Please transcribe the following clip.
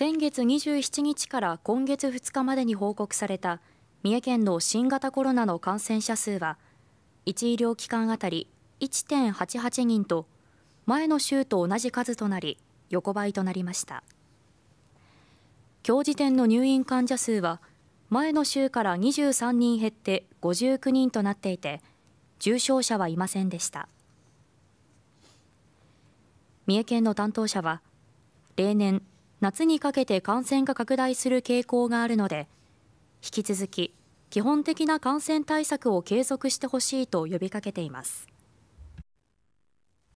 先月27日から今月2日までに報告された三重県の新型コロナの感染者数は1医療機関あたり1.88人と前の週と同じ数となり横ばいとなりました今日時点の入院患者数は前の週から23人減って59人となっていて重症者はいませんでした三重県の担当者は例年夏にかけて感染が拡大する傾向があるので引き続き基本的な感染対策を継続してほしいと呼びかけています。